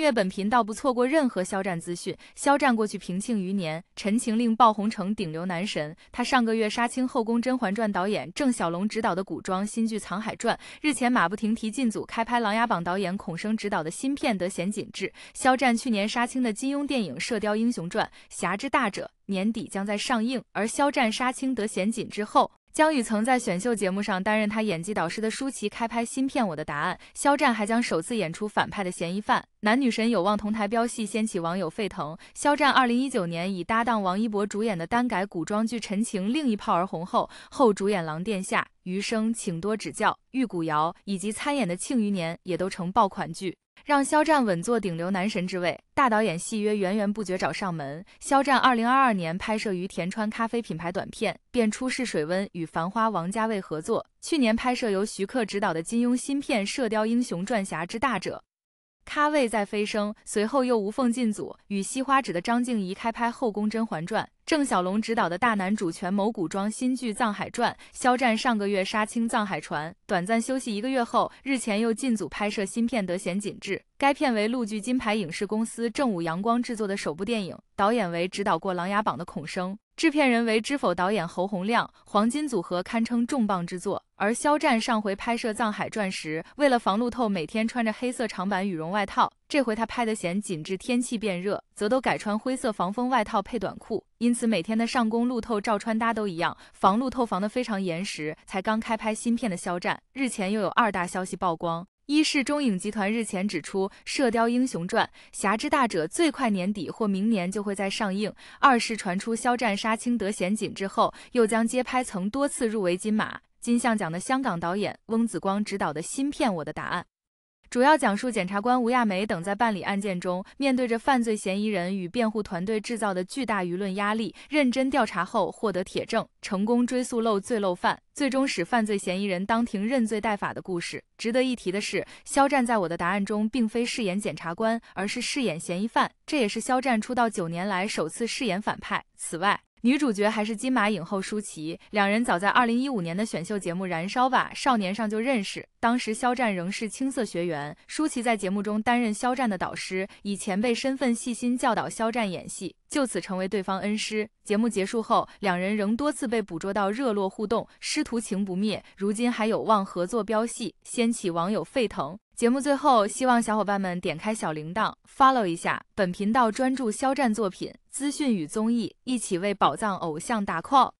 月本频道，不错过任何肖战资讯。肖战过去平庆余年，陈情令爆红成顶流男神。他上个月杀青后宫《甄嬛传》，导演郑晓龙执导的古装新剧《藏海传》，日前马不停蹄进组开拍《琅琊榜》，导演孔笙执导的新片《得闲锦致》。肖战去年杀青的金庸电影《射雕英雄传：侠之大者》，年底将在上映。而肖战杀青《得闲锦之后。江宇曾在选秀节目上担任他演技导师的舒淇开拍新片《我的答案》，肖战还将首次演出反派的嫌疑犯，男女神有望同台飙戏，掀起网友沸腾。肖战二零一九年以搭档王一博主演的耽改古装剧《陈情》令》一炮而红后，后主演《狼殿下》《余生请多指教》《玉骨遥》以及参演的《庆余年》也都成爆款剧。让肖战稳坐顶流男神之位，大导演戏约源源不绝找上门。肖战二零二二年拍摄于田川咖啡品牌短片，便出试水温与繁花王家卫合作。去年拍摄由徐克执导的金庸新片《射雕英雄传侠之大者》。咖位在飞升，随后又无缝进组，与西花指的张静怡开拍《后宫甄嬛传》，郑晓龙执导的大男主权谋古装新剧《藏海传》，肖战上个月杀青《藏海传》，短暂休息一个月后，日前又进组拍摄新片《得闲锦致》。该片为陆剧金牌影视公司正午阳光制作的首部电影，导演为指导过《琅琊榜》的孔笙，制片人为知否导演侯鸿亮，黄金组合堪称重磅之作。而肖战上回拍摄《藏海传》时，为了防路透，每天穿着黑色长版羽绒外套。这回他拍的《显紧致，天气变热，则都改穿灰色防风外套配短裤。因此每天的上工路透照穿搭都一样，防路透防的非常严实。才刚开拍新片的肖战，日前又有二大消息曝光：一是中影集团日前指出，《射雕英雄传：侠之大者》最快年底或明年就会再上映；二是传出肖战杀青得贤锦之后，又将接拍曾多次入围金马。金像奖的香港导演翁子光执导的新片《我的答案》，主要讲述检察官吴亚梅等在办理案件中，面对着犯罪嫌疑人与辩护团队制造的巨大舆论压力，认真调查后获得铁证，成功追诉漏罪漏犯，最终使犯罪嫌疑人当庭认罪待法的故事。值得一提的是，肖战在《我的答案》中并非饰演检察官，而是饰演嫌疑犯，这也是肖战出道九年来首次饰演反派。此外，女主角还是金马影后舒淇，两人早在二零一五年的选秀节目《燃烧吧少年》上就认识。当时肖战仍是青涩学员，舒淇在节目中担任肖战的导师，以前辈身份细心教导肖战演戏，就此成为对方恩师。节目结束后，两人仍多次被捕捉到热络互动，师徒情不灭。如今还有望合作飙戏，掀起网友沸腾。节目最后，希望小伙伴们点开小铃铛，follow 一下本频道，专注肖战作品资讯与综艺，一起为宝藏偶像打 call。